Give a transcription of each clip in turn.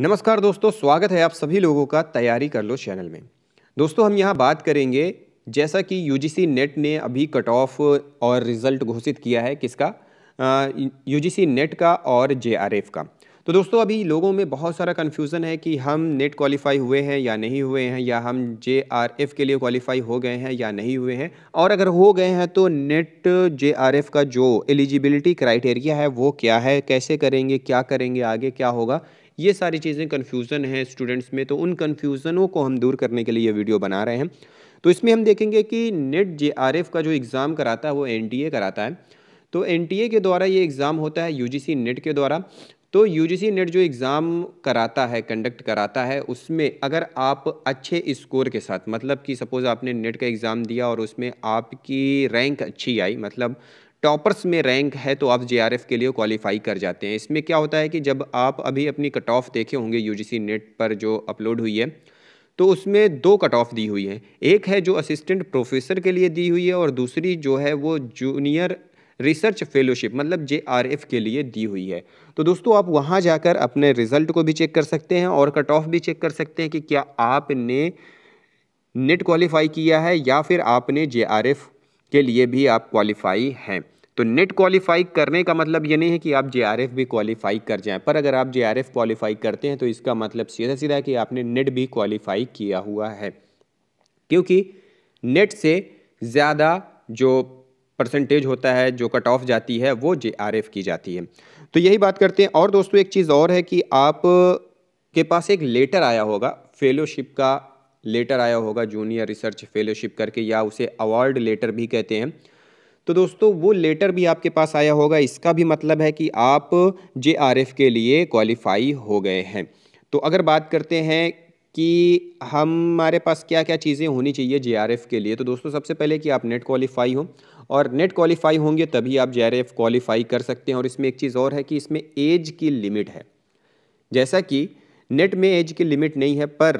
नमस्कार दोस्तों स्वागत है आप सभी लोगों का तैयारी कर लो चैनल में दोस्तों हम यहाँ बात करेंगे जैसा कि यूजीसी नेट ने अभी कट ऑफ और रिज़ल्ट घोषित किया है किसका यूजीसी नेट का और जेआरएफ का तो दोस्तों अभी लोगों में बहुत सारा कन्फ्यूज़न है कि हम नेट क्वालिफ़ाई हुए हैं या नहीं हुए हैं या हम जे आर एफ़ के लिए क्वालिफ़ाई हो गए हैं या नहीं हुए हैं और अगर हो गए हैं तो नेट जे आर एफ़ का जो एलिजिबिलिटी क्राइटेरिया है वो क्या है कैसे करेंगे क्या करेंगे आगे क्या होगा ये सारी चीज़ें कन्फ्यूज़न हैं स्टूडेंट्स में तो उन कन्फ्यूज़नों को हम दूर करने के लिए ये वीडियो बना रहे हैं तो इसमें हम देखेंगे कि नेट जे e का जो एग्ज़ाम कराता है वो एन कराता है तो एन के द्वारा ये एग्ज़ाम होता है यू नेट e के द्वारा तो यू जी नेट जो एग्ज़ाम कराता है कंडक्ट कराता है उसमें अगर आप अच्छे स्कोर के साथ मतलब कि सपोज़ आपने नेट e का एग्ज़ाम दिया और उसमें आपकी रैंक अच्छी आई मतलब टॉपर्स में रैंक है तो आप जे के लिए क्वालिफाई कर जाते हैं इसमें क्या होता है कि जब आप अभी अपनी कट ऑफ देखे होंगे यू नेट पर जो अपलोड हुई है तो उसमें दो कट ऑफ दी हुई है एक है जो असिस्टेंट प्रोफेसर के लिए दी हुई है और दूसरी जो है वो जूनियर रिसर्च फेलोशिप मतलब जे के लिए दी हुई है तो दोस्तों आप वहाँ जाकर अपने रिजल्ट को भी चेक कर सकते हैं और कट ऑफ भी चेक कर सकते हैं कि क्या आपने नेट क्वालिफाई किया है या फिर आपने जे के लिए भी आप क्वालिफाई हैं तो नेट क्वालिफाई करने का मतलब ये नहीं है कि आप जे भी क्वालिफाई कर जाएं पर अगर आप जे क्वालिफाई करते हैं तो इसका मतलब सीधा सीधा कि आपने नेट भी क्वालिफाई किया हुआ है क्योंकि नेट से ज़्यादा जो परसेंटेज होता है जो कट ऑफ जाती है वो जे की जाती है तो यही बात करते हैं और दोस्तों एक चीज़ और है कि आप के पास एक लेटर आया होगा फेलोशिप का लेटर आया होगा जूनियर रिसर्च फेलोशिप करके या उसे अवार्ड लेटर भी कहते हैं तो दोस्तों वो लेटर भी आपके पास आया होगा इसका भी मतलब है कि आप जे के लिए क्वालिफाई हो गए हैं तो अगर बात करते हैं कि हमारे पास क्या क्या चीज़ें होनी चाहिए जे के लिए तो दोस्तों सबसे पहले कि आप नेट क्वालिफाई हो और नेट क्वालिफाई होंगे तभी आप जे क्वालिफाई कर सकते हैं और इसमें एक चीज़ और है कि इसमें एज की लिमिट है जैसा कि नेट में एज की लिमिट नहीं है पर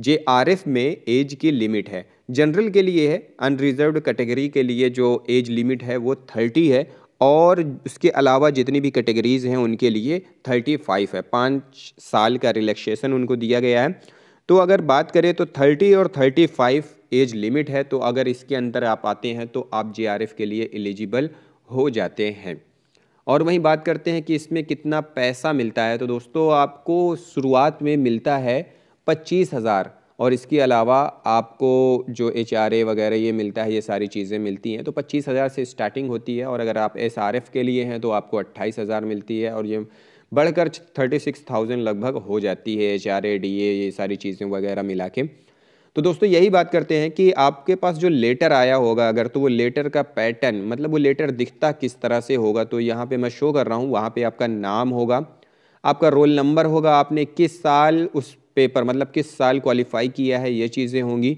जे आर एफ में एज की लिमिट है जनरल के लिए है अनरिजर्व कैटेगरी के लिए जो एज लिमिट है वो थर्टी है और उसके अलावा जितनी भी कैटेगरीज़ हैं उनके लिए थर्टी फाइव है पाँच साल का रिलैक्सेशन उनको दिया गया है तो अगर बात करें तो थर्टी और थर्टी फाइव एज लिमिट है तो अगर इसके अंदर आप आते हैं तो आप जे आर एफ के लिए एलिजिबल हो जाते हैं और वहीं बात करते हैं कि इसमें कितना पैसा मिलता है तो दोस्तों आपको शुरुआत में मिलता है पच्चीस हज़ार और इसके अलावा आपको जो एच आर ए वगैरह ये मिलता है ये सारी चीज़ें मिलती हैं तो पच्चीस हज़ार से स्टार्टिंग होती है और अगर आप एस आर एफ़ के लिए हैं तो आपको अट्ठाईस हज़ार मिलती है और ये बढ़कर थर्टी सिक्स थाउजेंड लगभग हो जाती है H R A D A ये सारी चीज़ें वगैरह मिला के तो दोस्तों यही बात करते हैं कि आपके पास जो लेटर आया होगा अगर तो वो लेटर का पैटर्न मतलब वो लेटर दिखता किस तरह से होगा तो यहाँ पे मैं शो कर रहा हूँ वहाँ पे आपका नाम होगा आपका रोल नंबर होगा आपने किस साल उस पेपर मतलब किस साल क्वालिफाई किया है ये चीज़ें होंगी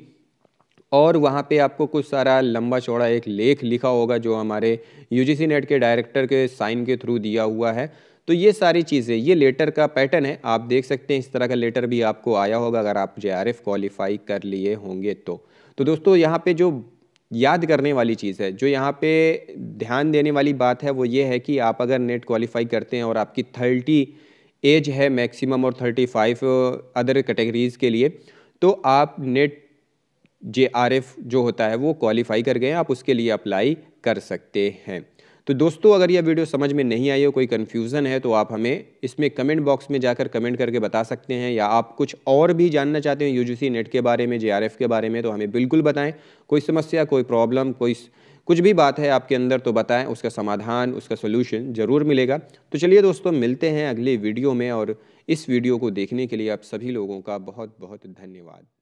और वहाँ पे आपको कुछ सारा लंबा चौड़ा एक लेख लिखा होगा जो हमारे यूजीसी नेट के डायरेक्टर के साइन के थ्रू दिया हुआ है तो ये सारी चीज़ें ये लेटर का पैटर्न है आप देख सकते हैं इस तरह का लेटर भी आपको आया होगा अगर आप जे आर क्वालिफाई कर लिए होंगे तो तो दोस्तों यहाँ पे जो याद करने वाली चीज़ है जो यहाँ पे ध्यान देने वाली बात है वो ये है कि आप अगर नेट क्वालिफाई करते हैं और आपकी थर्टी एज है मैक्सिमम और थर्टी फाइव अदर कैटेगरीज़ के लिए तो आप नेट जे आर एफ जो होता है वो क्वालिफाई कर गए आप उसके लिए अप्लाई कर सकते हैं तो दोस्तों अगर यह वीडियो समझ में नहीं आई हो कोई कन्फ्यूज़न है तो आप हमें इसमें कमेंट बॉक्स में जाकर कमेंट करके बता सकते हैं या आप कुछ और भी जानना चाहते हैं यूजीसी नेट के बारे में जेआरएफ के बारे में तो हमें बिल्कुल बताएं कोई समस्या कोई प्रॉब्लम कोई कुछ भी बात है आपके अंदर तो बताएं उसका समाधान उसका सोल्यूशन ज़रूर मिलेगा तो चलिए दोस्तों मिलते हैं अगले वीडियो में और इस वीडियो को देखने के लिए आप सभी लोगों का बहुत बहुत धन्यवाद